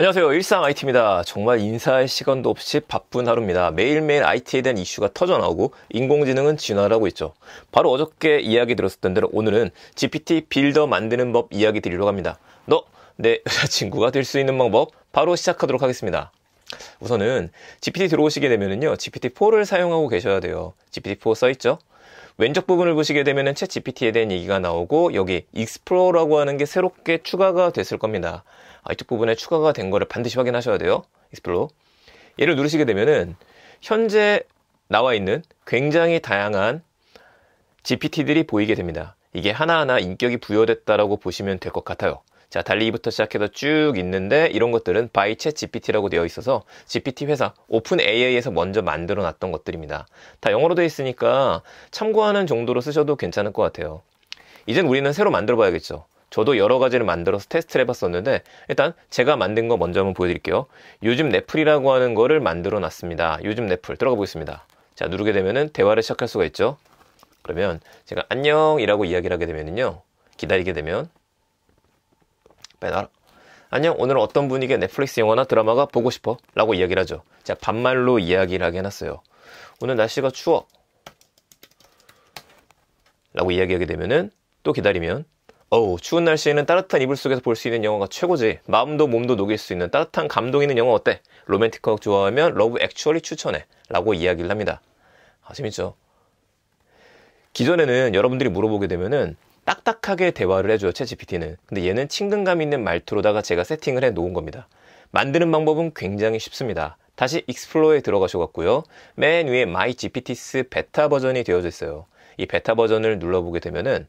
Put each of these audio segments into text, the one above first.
안녕하세요. 일상 IT입니다. 정말 인사할 시간도 없이 바쁜 하루입니다. 매일매일 IT에 대한 이슈가 터져나오고 인공지능은 진화하고 를 있죠. 바로 어저께 이야기 들었었던 대로 오늘은 GPT 빌더 만드는 법 이야기 드리려갑니다 너, 내 여자친구가 될 수 있는 방법 바로 시작하도록 하겠습니다. 우선은 GPT 들어오시게 되면은요. GPT4를 사용하고 계셔야 돼요. GPT4 써있죠? 왼쪽 부분을 보시게 되면은 채 GPT에 대한 얘기가 나오고 여기 익스플로러라고 하는 게 새롭게 추가가 됐을 겁니다. 이쪽 부분에 추가가 된 거를 반드시 확인하셔야 돼요. 익스플로 어 얘를 누르시게 되면은 현재 나와 있는 굉장히 다양한 GPT들이 보이게 됩니다. 이게 하나하나 인격이 부여됐다라고 보시면 될 것 같아요. 자, 달리부터 시작해서 쭉 있는데 이런 것들은 바이 c GPT라고 되어 있어서 GPT 회사 오픈 AI에서 먼저 만들어 놨던 것들입니다. 다 영어로 되어 있으니까 참고하는 정도로 쓰셔도 괜찮을 것 같아요. 이젠 우리는 새로 만들어 봐야겠죠. 저도 여러 가지를 만들어서 테스트를 해봤었는데 일단 제가 만든 거 먼저 한번 보여드릴게요. 요즘 넷플이라고 하는 거를 만들어 놨습니다. 요즘 넷플 들어가 보겠습니다. 자 누르게 되면은 대화를 시작할 수가 있죠. 그러면 제가 안녕이라고 이야기를 하게 되면은요. 기다리게 되면 빼놔라. 안녕 오늘은 어떤 분위기의 넷플릭스 영화나 드라마가 보고 싶어? 라고 이야기를 하죠. 자 반말로 이야기를 하게 해놨어요. 오늘 날씨가 추워. 라고 이야기하게 되면은 또 기다리면 어우 추운 날씨에는 따뜻한 이불 속에서 볼 수 있는 영화가 최고지 마음도 몸도 녹일 수 있는 따뜻한 감동 있는 영화 어때? 로맨틱하고 좋아하면 러브 액츄얼리 추천해 라고 이야기를 합니다 아 재밌죠 기존에는 여러분들이 물어보게 되면은 딱딱하게 대화를 해줘요 챗GPT는 근데 얘는 친근감 있는 말투로다가 제가 세팅을 해 놓은 겁니다 만드는 방법은 굉장히 쉽습니다 다시 익스플로어에 들어가셔갖고요 맨 위에 My GPT's 베타 버전이 되어져 있어요 이 베타 버전을 눌러보게 되면은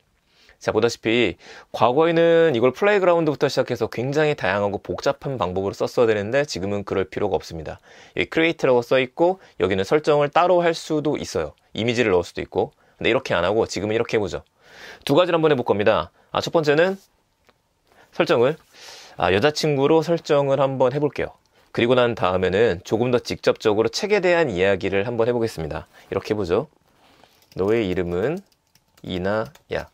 자, 보다시피 과거에는 이걸 플레이그라운드부터 시작해서 굉장히 다양하고 복잡한 방법으로 썼어야 되는데 지금은 그럴 필요가 없습니다. 여기 예, create라고 써 있고 여기는 설정을 따로 할 수도 있어요. 이미지를 넣을 수도 있고. 근데 이렇게 안 하고 지금은 이렇게 해보죠. 두 가지를 한번 해볼 겁니다. 아, 첫 번째는 설정을 아, 여자친구로 설정을 한번 해볼게요. 그리고 난 다음에는 조금 더 직접적으로 책에 대한 이야기를 한번 해보겠습니다. 이렇게 해보죠. 너의 이름은 이나야.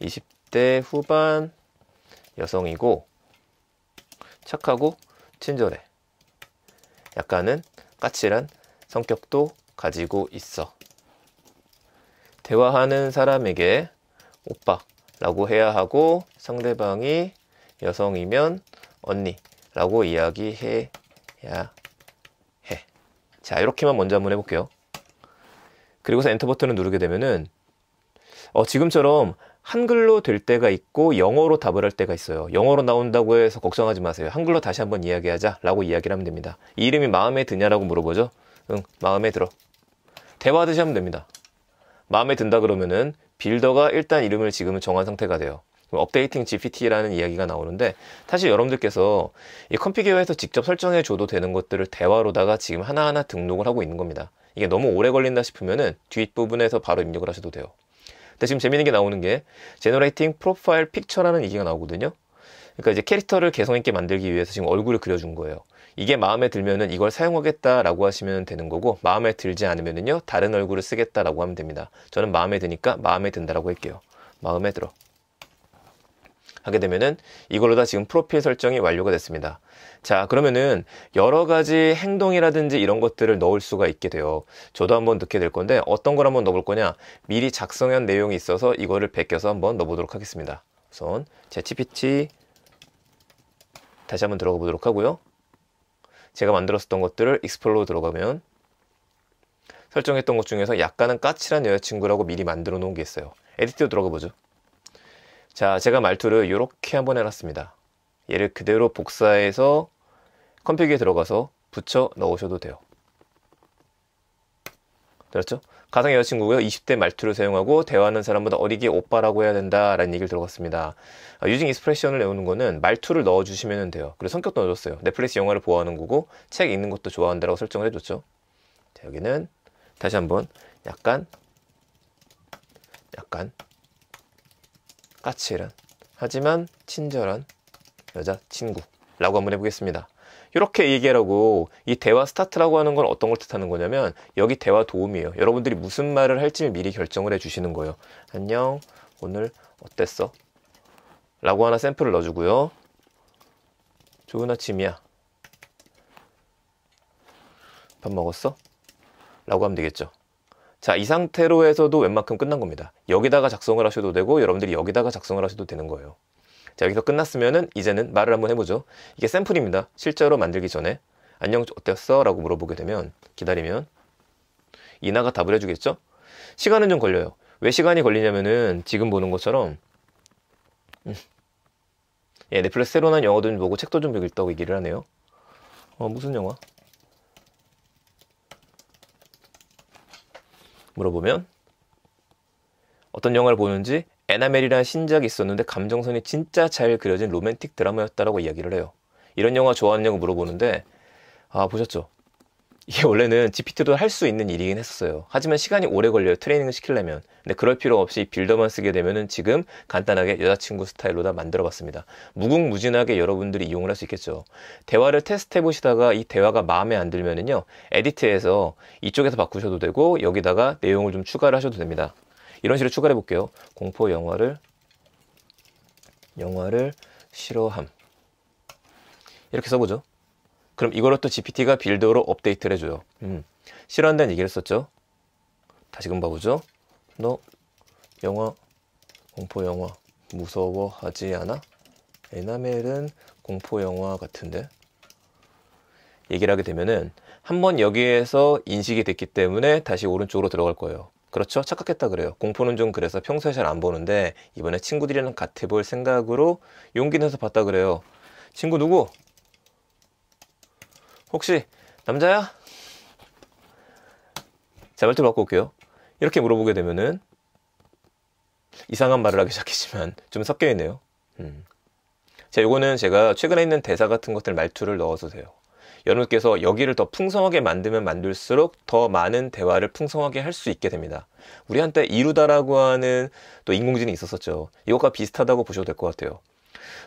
20대 후반 여성이고 착하고 친절해. 약간은 까칠한 성격도 가지고 있어. 대화하는 사람에게 오빠라고 해야 하고 상대방이 여성이면 언니라고 이야기해야 해. 자, 이렇게만 먼저 한번 해볼게요. 그리고서 엔터 버튼을 누르게 되면은 어, 지금처럼 한글로 될 때가 있고 영어로 답을 할 때가 있어요. 영어로 나온다고 해서 걱정하지 마세요. 한글로 다시 한번 이야기하자라고 이야기를 하면 됩니다. 이 이름이 마음에 드냐라고 물어보죠. 응, 마음에 들어. 대화하듯이 하면 됩니다. 마음에 든다 그러면은 빌더가 일단 이름을 지금 정한 상태가 돼요. 업데이팅 GPT라는 이야기가 나오는데 사실 여러분들께서 이컴피게어에서 직접 설정해 줘도 되는 것들을 대화로다가 지금 하나하나 등록을 하고 있는 겁니다. 이게 너무 오래 걸린다 싶으면은 뒷부분에서 바로 입력을 하셔도 돼요. 근데 지금 재밌는 게 나오는 게 제너레이팅 프로파일 픽처라는 얘기가 나오거든요. 그러니까 이제 캐릭터를 개성 있게 만들기 위해서 지금 얼굴을 그려준 거예요. 이게 마음에 들면은 이걸 사용하겠다라고 하시면 되는 거고 마음에 들지 않으면은요 다른 얼굴을 쓰겠다라고 하면 됩니다. 저는 마음에 드니까 마음에 든다라고 할게요. 마음에 들어. 하게 되면은 이걸로 다 지금 프로필 설정이 완료가 됐습니다. 자, 그러면은 여러 가지 행동이라든지 이런 것들을 넣을 수가 있게 돼요. 저도 한번 넣게 될 건데 어떤 걸 한번 넣어볼 거냐? 미리 작성한 내용이 있어서 이거를 베껴서 한번 넣어보도록 하겠습니다. 우선 제치피치 다시 한번 들어가 보도록 하고요. 제가 만들었었던 것들을 익스플로어 들어가면 설정했던 것 중에서 약간은 까칠한 여자친구라고 미리 만들어 놓은 게 있어요. 에디트 들어가 보죠. 자, 제가 말투를 이렇게 한번 해놨습니다. 얘를 그대로 복사해서 컴퓨기에 들어가서 붙여 넣으셔도 돼요. 그렇죠 가상 여자친구고요. 20대 말투를 사용하고 대화하는 사람보다 어리게 오빠라고 해야 된다라는 얘기를 들어갔습니다 유징 익스프레션을 내오는 거는 말투를 넣어주시면 돼요. 그리고 성격도 넣어줬어요. 넷플릭스 영화를 보아하는 거고 책 읽는 것도 좋아한다라고 설정을 해줬죠. 자, 여기는 다시 한번 약간 약간 까칠한 하지만 친절한 여자친구라고 한번 해보겠습니다. 이렇게 얘기하라고 이 대화 스타트라고 하는 건 어떤 걸 뜻하는 거냐면 여기 대화 도움이에요. 여러분들이 무슨 말을 할지 미리 결정을 해주시는 거예요. 안녕 오늘 어땠어? 라고 하나 샘플을 넣어주고요. 좋은 아침이야. 밥 먹었어? 라고 하면 되겠죠. 자, 이 상태로 해서도 웬만큼 끝난 겁니다. 여기다가 작성을 하셔도 되고 여러분들이 여기다가 작성을 하셔도 되는 거예요. 자, 여기서 끝났으면은 이제는 말을 한번 해보죠. 이게 샘플입니다. 실제로 만들기 전에 안녕 어땠어? 라고 물어보게 되면 기다리면 이나가 답을 해주겠죠? 시간은 좀 걸려요. 왜 시간이 걸리냐면은 지금 보는 것처럼 음. 예, 넷플릭스 새로 난 영화도 좀 보고 책도 좀 읽다고 얘기를 하네요. 어, 무슨 영화? 물어보면 어떤 영화를 보는지 에나멜이라는 신작이 있었는데 감정선이 진짜 잘 그려진 로맨틱 드라마였다라고 이야기를 해요. 이런 영화 좋아하는 영화 물어보는데 아 보셨죠? 이게 원래는 GPT도 할 수 있는 일이긴 했었어요. 하지만 시간이 오래 걸려요. 트레이닝을 시키려면. 근데 그럴 필요 없이 빌더만 쓰게 되면은 지금 간단하게 여자친구 스타일로 다 만들어 봤습니다. 무궁무진하게 여러분들이 이용을 할 수 있겠죠. 대화를 테스트 해 보시다가 이 대화가 마음에 안 들면은요. 에디트에서 이쪽에서 바꾸셔도 되고 여기다가 내용을 좀 추가를 하셔도 됩니다. 이런 식으로 추가를 해 볼게요. 공포 영화를 영화를 싫어함. 이렇게 써보죠. 그럼 이거를 또 GPT가 빌드로 업데이트를 해줘요. 음. 싫어한다는 얘기를 했었죠 다시금 봐보죠. 너 영화 공포 영화 무서워하지 않아? 에나멜은 공포 영화 같은데 얘기를 하게 되면은 한번 여기에서 인식이 됐기 때문에 다시 오른쪽으로 들어갈 거예요. 그렇죠? 착각했다 그래요. 공포는 좀 그래서 평소에 잘 안 보는데 이번에 친구들이랑 같이 볼 생각으로 용기 내서 봤다 그래요. 친구 누구? 혹시 남자야? 자, 말투를 바꿔올게요. 이렇게 물어보게 되면은 이상한 말을 하기 시작했지만 좀 섞여 있네요. 음. 자, 요거는 제가 최근에 있는 대사 같은 것들 말투를 넣어서 돼요. 여러분께서 여기를 더 풍성하게 만들면 만들수록 더 많은 대화를 풍성하게 할 수 있게 됩니다. 우리 한테 이루다라고 하는 또 인공지능이 있었었죠. 이것과 비슷하다고 보셔도 될 것 같아요.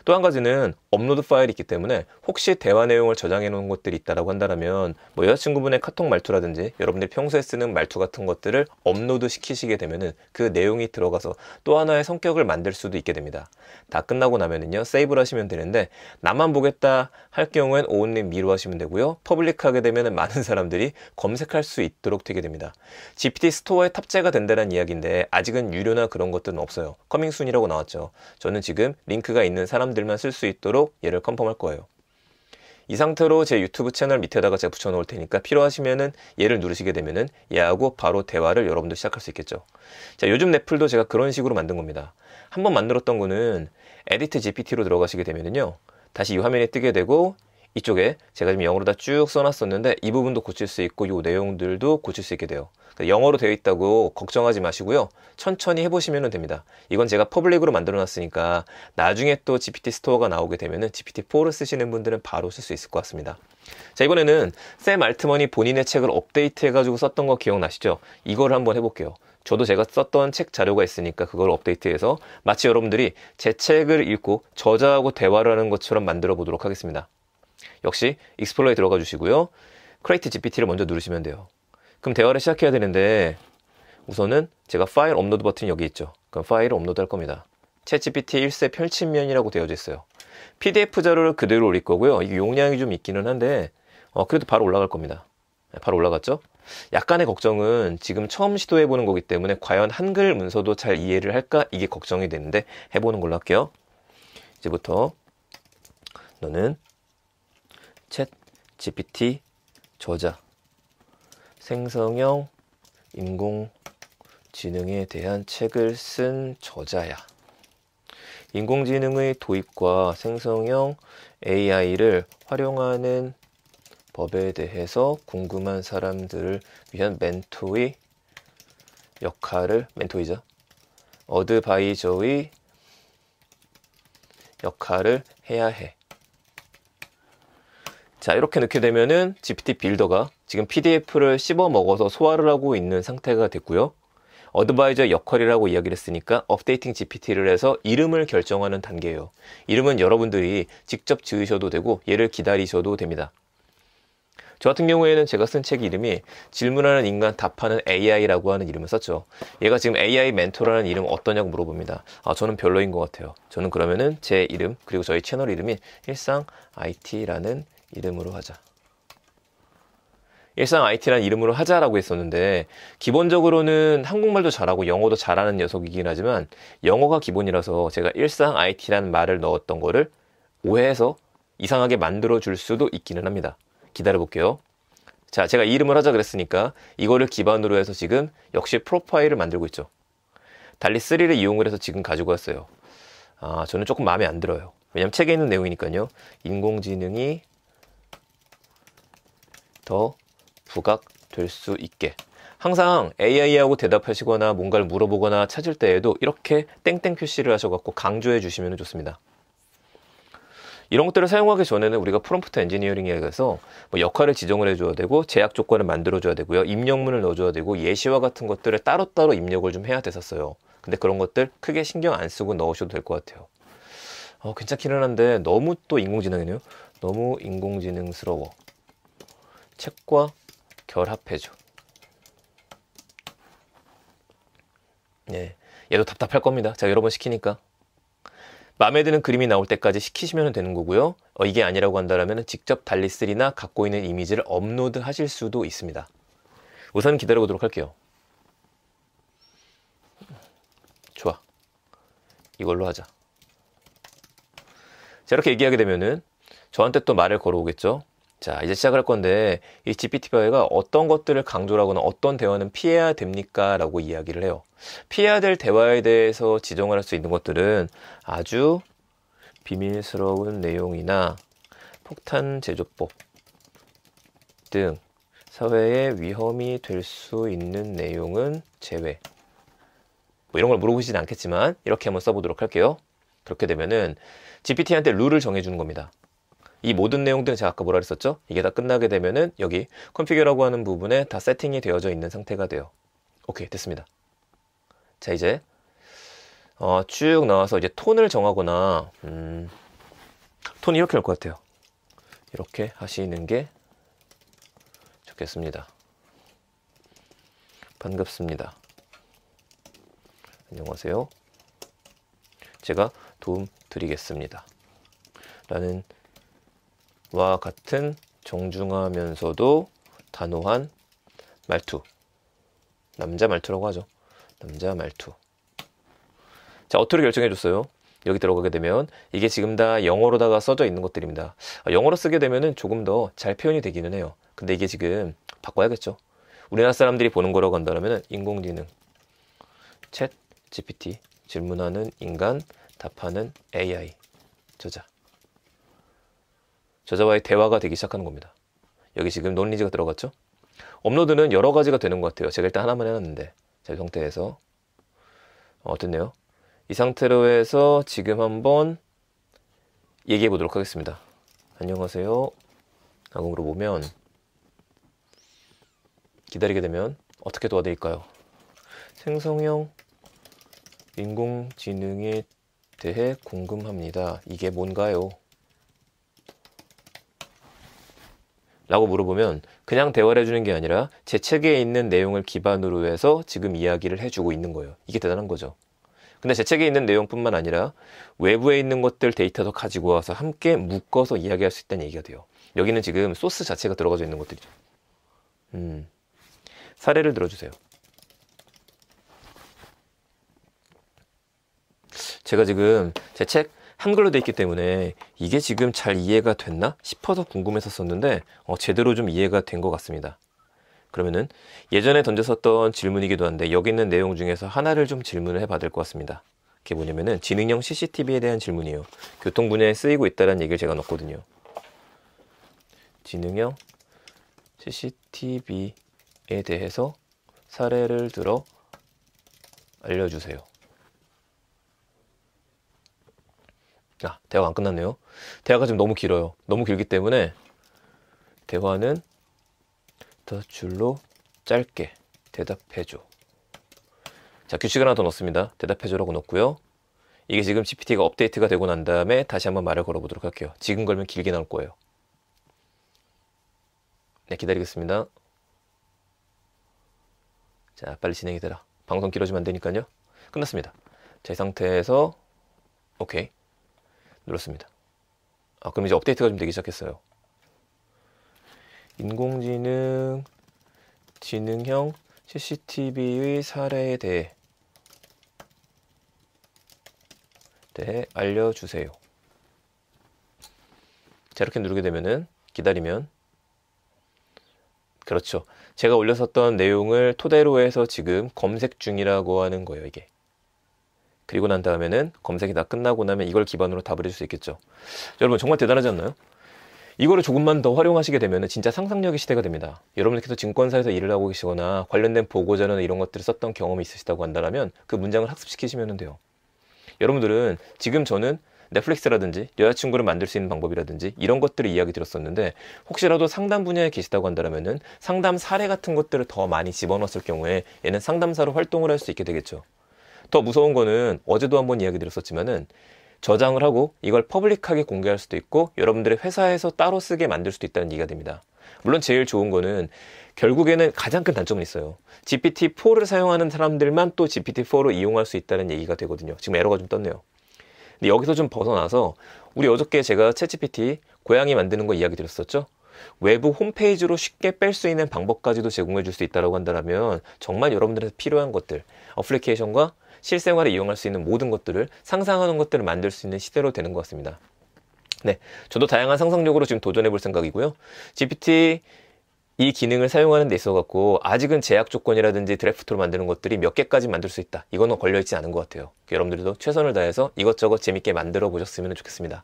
또한 가지는 업로드 파일이 있기 때문에 혹시 대화 내용을 저장해 놓은 것들이 있다라고 한다면 뭐 여자친구분의 카톡 말투라든지 여러분들이 평소에 쓰는 말투 같은 것들을 업로드 시키시게 되면은 그 내용이 들어가서 또 하나의 성격을 만들 수도 있게 됩니다. 다 끝나고 나면은요 세이브를 하시면 되는데 나만 보겠다 할 경우엔 오은님 미루하시면 되고요 퍼블릭하게 되면은 많은 사람들이 검색할 수 있도록 되게 됩니다. GPT 스토어에 탑재가 된다는 이야기인데 아직은 유료나 그런 것들은 없어요. 커밍순이라고 나왔죠. 저는 지금 링크가 있는 사람들만 쓸 수 있도록 얘를 컨펌할 거예요. 이 상태로 제 유튜브 채널 밑에다가 제가 붙여놓을 테니까 필요하시면은 얘를 누르시게 되면은 얘하고 바로 대화를 여러분도 시작할 수 있겠죠. 자, 요즘 넷플도 제가 그런 식으로 만든 겁니다. 한번 만들었던 거는 에디트 GPT로 들어가시게 되면은요. 다시 이 화면에 뜨게 되고 이쪽에 제가 지금 영어로 다 쭉 써놨었는데 이 부분도 고칠 수 있고 이 내용들도 고칠 수 있게 돼요. 그러니까 영어로 되어 있다고 걱정하지 마시고요. 천천히 해보시면 됩니다. 이건 제가 퍼블릭으로 만들어놨으니까 나중에 또 GPT 스토어가 나오게 되면 GPT-4를 쓰시는 분들은 바로 쓸 수 있을 것 같습니다. 자 이번에는 샘 알트먼이 본인의 책을 업데이트해가지고 썼던 거 기억나시죠? 이걸 한번 해볼게요. 저도 제가 썼던 책 자료가 있으니까 그걸 업데이트해서 마치 여러분들이 제 책을 읽고 저자하고 대화를 하는 것처럼 만들어 보도록 하겠습니다. 역시 익스플로에 들어가 주시고요. 크레이트 GPT를 먼저 누르시면 돼요. 그럼 대화를 시작해야 되는데 우선은 제가 파일 업로드 버튼 여기 있죠. 그럼 파일을 업로드 할 겁니다. 채 GPT 1세 펼침면이라고 되어져 있어요. PDF 자료를 그대로 올릴 거고요. 이게 용량이 좀 있기는 한데 어, 그래도 바로 올라갈 겁니다. 네, 바로 올라갔죠? 약간의 걱정은 지금 처음 시도해보는 거기 때문에 과연 한글 문서도 잘 이해를 할까? 이게 걱정이 되는데 해보는 걸로 할게요. 이제부터 너는 챗 GPT 저자 생성형 인공지능에 대한 책을 쓴 저자야. 인공지능의 도입과 생성형 AI를 활용하는 법에 대해서 궁금한 사람들을 위한 멘토의 역할을 멘토이자 어드바이저의 역할을 해야 해. 자 이렇게 넣게 되면은 GPT 빌더가 지금 PDF를 씹어 먹어서 소화를 하고 있는 상태가 됐고요. 어드바이저 역할이라고 이야기를 했으니까 업데이팅 GPT를 해서 이름을 결정하는 단계예요. 이름은 여러분들이 직접 지으셔도 되고 얘를 기다리셔도 됩니다. 저 같은 경우에는 제가 쓴 책 이름이 질문하는 인간 답하는 AI라고 하는 이름을 썼죠. 얘가 지금 AI 멘토라는 이름 어떠냐고 물어봅니다. 아, 저는 별로인 것 같아요. 저는 그러면은 제 이름 그리고 저희 채널 이름이 일상 IT라는 이름으로 하자. 일상 IT란 이름으로 하자라고 했었는데 기본적으로는 한국말도 잘하고 영어도 잘하는 녀석이긴 하지만 영어가 기본이라서 제가 일상 i t 라는 말을 넣었던 거를 오해해서 이상하게 만들어 줄 수도 있기는 합니다. 기다려 볼게요. 자, 제가 이름을 하자 그랬으니까 이거를 기반으로 해서 지금 역시 프로파일을 만들고 있죠. 달리 3를 이용을 해서 지금 가지고 왔어요. 아, 저는 조금 마음에 안 들어요. 왜냐면 책에 있는 내용이니까요. 인공지능이 더 부각될 수 있게 항상 AI하고 대답하시거나 뭔가를 물어보거나 찾을 때에도 이렇게 땡땡 표시를 하셔갖고 강조해 주시면 좋습니다. 이런 것들을 사용하기 전에는 우리가 프롬프트 엔지니어링에 대해서 뭐 역할을 지정을 해줘야 되고 제약 조건을 만들어줘야 되고요. 입력문을 넣어줘야 되고 예시와 같은 것들을 따로따로 입력을 좀 해야 됐었어요. 근데 그런 것들 크게 신경 안 쓰고 넣으셔도 될 것 같아요. 어, 괜찮기는 한데 너무 또 인공지능이네요. 너무 인공지능스러워. 책과 결합해줘. 예, 얘도 답답할 겁니다. 제가 여러 번 시키니까. 마음에 드는 그림이 나올 때까지 시키시면 되는 거고요. 어, 이게 아니라고 한다면 직접 달리쓰리나 갖고 있는 이미지를 업로드 하실 수도 있습니다. 우선 기다려보도록 할게요. 좋아. 이걸로 하자. 자, 이렇게 얘기하게 되면은 저한테 또 말을 걸어오겠죠. 자, 이제 시작할 건데 이 GPT파이가 어떤 것들을 강조하거나 어떤 대화는 피해야 됩니까? 라고 이야기를 해요. 피해야 될 대화에 대해서 지정을 할 수 있는 것들은 아주 비밀스러운 내용이나 폭탄 제조법 등 사회에 위험이 될 수 있는 내용은 제외. 뭐 이런 걸 물어보시진 않겠지만 이렇게 한번 써보도록 할게요. 그렇게 되면은 GPT한테 룰을 정해주는 겁니다. 이 모든 내용들은 제가 아까 뭐라 그랬었죠? 이게 다 끝나게 되면은 여기 컨피규라고 하는 부분에 다 세팅이 되어져 있는 상태가 돼요. 오케이 됐습니다. 자 이제 어, 쭉 나와서 이제 톤을 정하거나 음, 톤이 렇게할 것 같아요. 이렇게 하시는 게 좋겠습니다. 반갑습니다. 안녕하세요. 제가 도움 드리겠습니다. 라는 와 같은 정중하면서도 단호한 말투. 남자 말투라고 하죠. 남자 말투. 자, 어투를 결정해줬어요. 여기 들어가게 되면 이게 지금 다 영어로다가 써져 있는 것들입니다. 아, 영어로 쓰게 되면은 조금 더 잘 표현이 되기는 해요. 근데 이게 지금 바꿔야겠죠. 우리나라 사람들이 보는 거라고 한다면 인공지능, 챗, GPT, 질문하는 인간, 답하는 AI, 저자. 저자와의 대화가 되기 시작하는 겁니다. 여기 지금 논리지가 들어갔죠? 업로드는 여러 가지가 되는 것 같아요. 제가 일단 하나만 해놨는데 자, 이 상태에서 어, 어땠네요? 이 상태로 해서 지금 한번 얘기해 보도록 하겠습니다. 안녕하세요. 라고 물어보면 기다리게 되면 어떻게 도와드릴까요? 생성형 인공지능에 대해 궁금합니다. 이게 뭔가요? 라고 물어보면 그냥 대화를 해주는 게 아니라 제 책에 있는 내용을 기반으로 해서 지금 이야기를 해주고 있는 거예요. 이게 대단한 거죠. 근데 제 책에 있는 내용뿐만 아니라 외부에 있는 것들 데이터도 가지고 와서 함께 묶어서 이야기할 수 있다는 얘기가 돼요. 여기는 지금 소스 자체가 들어가져 있는 것들이죠. 음. 사례를 들어주세요. 제가 지금 제책 한글로 돼 있기 때문에 이게 지금 잘 이해가 됐나 싶어서 궁금했었었는데 어, 제대로 좀 이해가 된 것 같습니다. 그러면은 예전에 던져썼던 질문이기도 한데 여기 있는 내용 중에서 하나를 좀 질문을 해봐야 될 것 같습니다. 그게 뭐냐면은 지능형 CCTV에 대한 질문이에요. 교통 분야에 쓰이고 있다는 얘기를 제가 넣었거든요. 지능형 CCTV에 대해서 사례를 들어 알려주세요. 아, 대화가 안 끝났네요. 대화가 지금 너무 길어요. 너무 길기 때문에 대화는 더 줄로 짧게 대답해줘. 자, 규칙 하나 더 넣습니다. 대답해줘라고 넣고요. 이게 지금 GPT가 업데이트가 되고 난 다음에 다시 한번 말을 걸어보도록 할게요. 지금 걸면 길게 나올 거예요. 네, 기다리겠습니다. 자, 빨리 진행해드라 방송 길어지면 안 되니까요. 끝났습니다. 제 상태에서 오케이. 눌렀습니다. 아, 그럼 이제 업데이트가 좀 되기 시작했어요. 인공지능 지능형 CCTV의 사례에 대해, 대해 알려주세요. 자, 이렇게 누르게 되면은 기다리면 그렇죠. 제가 올렸었던 내용을 토대로 해서 지금 검색 중이라고 하는 거예요, 이게. 그리고 난 다음에는 검색이 다 끝나고 나면 이걸 기반으로 답을 해줄 수 있겠죠. 여러분 정말 대단하지 않나요? 이거를 조금만 더 활용하시게 되면 진짜 상상력의 시대가 됩니다. 여러분께서 들 증권사에서 일을 하고 계시거나 관련된 보고자료나 이런 것들을 썼던 경험이 있으시다고 한다면 그 문장을 학습시키시면 돼요. 여러분들은 지금 저는 넷플릭스라든지 여자친구를 만들 수 있는 방법이라든지 이런 것들을 이야기 드렸었는데 혹시라도 상담 분야에 계시다고 한다면은 상담 사례 같은 것들을 더 많이 집어넣었을 경우에 얘는 상담사로 활동을 할 수 있게 되겠죠. 더 무서운 거는 어제도 한 번 이야기 드렸었지만은 저장을 하고 이걸 퍼블릭하게 공개할 수도 있고 여러분들의 회사에서 따로 쓰게 만들 수도 있다는 얘기가 됩니다. 물론 제일 좋은 거는 결국에는 가장 큰 단점은 있어요. GPT-4를 사용하는 사람들만 또 GPT-4로 이용할 수 있다는 얘기가 되거든요. 지금 에러가 좀 떴네요. 근데 여기서 좀 벗어나서 우리 어저께 제가 챗GPT 고양이 만드는 거 이야기 드렸었죠? 외부 홈페이지로 쉽게 뺄 수 있는 방법까지도 제공해 줄 수 있다고 한다면 정말 여러분들한테 필요한 것들, 어플리케이션과 실생활에 이용할 수 있는 모든 것들을 상상하는 것들을 만들 수 있는 시대로 되는 것 같습니다. 네, 저도 다양한 상상력으로 지금 도전해 볼 생각이고요. GPT 이 기능을 사용하는 데 있어 갖고 아직은 제약 조건이라든지 드래프트로 만드는 것들이 몇 개까지 만들 수 있다 이거는 걸려있지 않은 것 같아요 여러분들도 최선을 다해서 이것저것 재밌게 만들어 보셨으면 좋겠습니다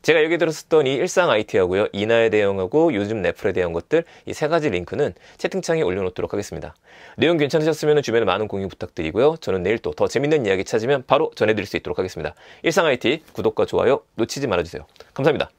제가 여기 들었었던 이 일상 IT하고요 인하에 대응하고 요즘 넷플에 대한 것들 이 세 가지 링크는 채팅창에 올려놓도록 하겠습니다 내용 괜찮으셨으면 주변에 많은 공유 부탁드리고요 저는 내일 또 더 재밌는 이야기 찾으면 바로 전해드릴 수 있도록 하겠습니다 일상 IT 구독과 좋아요 놓치지 말아주세요 감사합니다